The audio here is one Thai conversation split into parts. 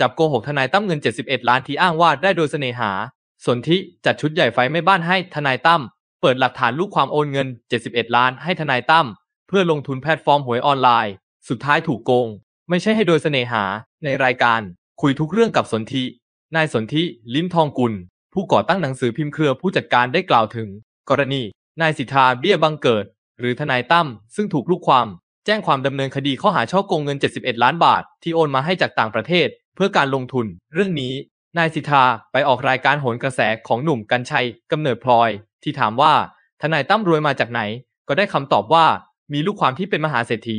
จับโกหกทนายตั้มเงิน 71 ล้านที่อ้างว่าได้โดยเสน่หา สนธิจัดชุดใหญ่ไฟไม่บ้านให้ทนายตั้มเปิดหลักฐานลูกความโอนเงิน 71 ล้าน ให้ทนายตั้มเพื่อลงทุนแพลตฟอร์มหวยออนไลน์ สุดท้ายถูกโกง ไม่ใช่ให้โดยเสน่หา ในรายการคุยทุกเรื่องกับสนธินายสนธิลิ้มทองกุล ผู้ก่อตั้งหนังสือพิมพ์เครือผู้จัดการได้กล่าวถึง กรณีนายสิทธาเบี้ยบังเกิด หรือทนายตั้มซึ่งถูกลูกความ แจ้งความดำเนินคดีข้อหาช่อโกงเงิน 71 ล้านบาทที่โอนมาให้จากต่างประเทศพื่อการลงทุน เรื่องนี้ นายสิทธา ไปออกรายการโหนกระแสของหนุ่มกัญชัยกำเนิดพลอย ที่ถามว่า ทนายตั้มรวยมาจากไหน ก็ได้คำตอบว่ามีลูกความที่เป็นมหาเศรษฐี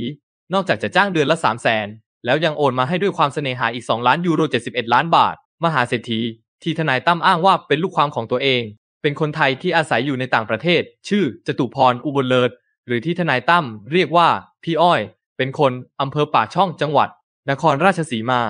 นอกจากจะจ้างเดือนละ3 0 0แสน แล้วยังโอนมาให้ด้วยความเสน่หาอีก2ล้านยูโร71ล้านบาท มหาเศรษฐี ที่ทนายตั้มอ้างว่าเป็นลูกความของตัวเอง เป็นคนไทยที่อาศัยอยู่ในต่างประเทศ ชื่อจตุพร อุบลเลิศ หรือที่ทนายตั้มเรียกว่าพี่อ้อย เป็นคนอำเภอป่าช่อง จังหวัด นครราชสีมา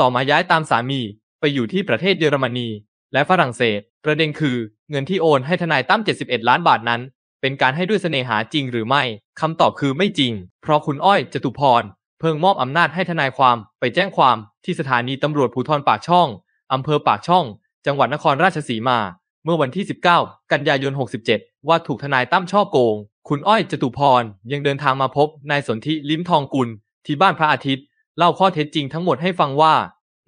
ต่อมาย้ายตามสามี ไปอยู่ที่ประเทศเยอรมนี และฝรั่งเศส ประเด็นคือเงินที่โอนให้ทนายตั้ม 71 ล้านบาทนั้น เป็นการให้ด้วยเสน่หาจริงหรือไม่คำตอบคือไม่จริง เพราะคุณอ้อยจตุพร เพิ่งมอบอำนาจให้ทนายความไปแจ้งความที่สถานีตำรวจภูธรปากช่องอำเภอปากช่อง จังหวัดนครราชสีมา เมื่อวันที่ 19 กันยายน 67 ว่าถูกทนายตั้มช่อโกง คุณอ้อยจตุพรยังเดินทางมาพบนายสนธิลิ้มทองกุลที่บ้านพระอาทิตย์เล่าข้อเท็จจริงทั้งหมดให้ฟังว่า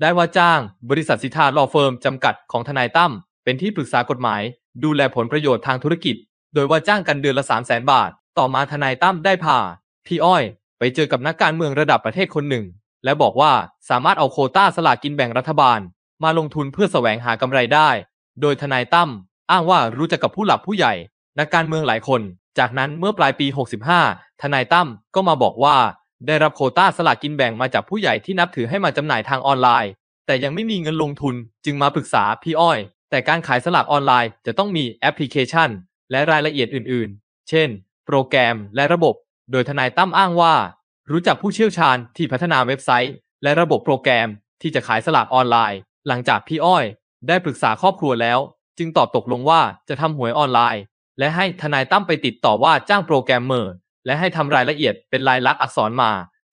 ได้ว่าจ้างบริษัทสิทธาลอเฟิร์มจำกัดของทนายตั้มเป็นที่ปรึกษากฎหมายดูแลผลประโยชน์ทางธุรกิจ โดยว่าจ้างกันเดือนละ3 0 0 0 0 0บาท ต่อมาทนายตั้มได้พาพี่อ้อยไปเจอกับนักการเมืองระดับประเทศคนหนึ่ง และบอกว่าสามารถเอาโคต้าสลากกินแบ่งรัฐบาล มาลงทุนเพื่อแสวงหากำไรได้ โดยทนายตั้มอ้างว่ารู้จักกับผู้หลักผู้ใหญ่นักการเมืองหลายคน จากนั้นเมื่อปลายปี 65 ทนายตั้มก็มาบอกว่าได้รับโควต้าสลากกินแบ่งมาจากผู้ใหญ่ที่นับถือให้มาจำหน่ายทางออนไลน์ แต่ยังไม่มีเงินลงทุนจึงมาปรึกษาพี่อ้อย แต่การขายสลากออนไลน์จะต้องมีแอปพลิเคชัน และรายละเอียดอื่นๆ เช่นโปรแกรมและระบบโดยทนายตั้มอ้างว่า รู้จักผู้เชี่ยวชาญที่พัฒนาเว็บไซต์ และระบบโปรแกรมที่จะขายสลากออนไลน์หลังจากพี่อ้อย ได้ปรึกษาครอบครัวแล้ว จึงตอบตกลงว่าจะทำหวยออนไลน์ และให้ทนายตั้มไปติดต่อว่าจ้างโปรแกรมเมอร์และให้ทำรายละเอียดเป็นลายลักษณ์อักษรมา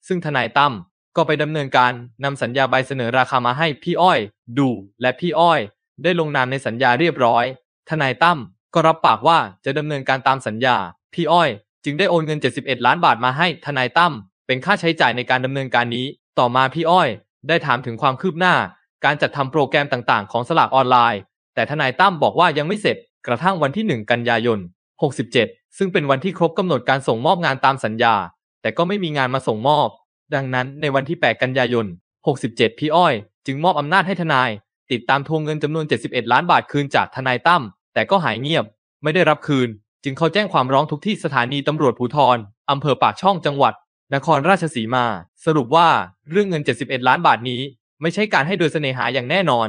ซึ่งทนายตั้มก็ไปดำเนินการนำสัญญาใบเสนอราคามาให้พี่อ้อย ดู และพี่อ้อย ได้ลงนามในสัญญาเรียบร้อย ทนายตั้มก็รับปากว่าจะดำเนินการตามสัญญา พี่อ้อยจึงได้โอนเงิน 71 ล้านบาทมาให้ ทนายตั้มเป็นค่าใช้จ่ายในการดำเนินการนี้ ต่อมาพี่อ้อย ได้ถามถึงความคืบหน้า การจัดทำโปรแกรมต่างๆ ของสลากออนไลน์ แต่ทนายตั้มบอกว่ายังไม่เสร็จ กระทั่งวันที่ 1 กันยายน67ซึ่งเป็นวันที่ครบกำหนดการส่งมอบงานตามสัญญา แต่ก็ไม่มีงานมาส่งมอบ ดังนั้นในวันที่ 8 กันยายน 67 พี่อ้อย จึงมอบอำนาจให้ทนาย ติดตามทวงเงินจำนวน 71 ล้านบาทคืนจากทนายตั้มแต่ก็หายเงียบ ไม่ได้รับคืน จึงเข้าแจ้งความร้องทุกที่สถานีตำรวจภูธรอำเภอปากช่องจังหวัด นครราชสีมา สรุปว่าเรื่องเงิน 71 ล้านบาทนี้ ไม่ใช่การให้โดยเสน่หาอย่างแน่นอน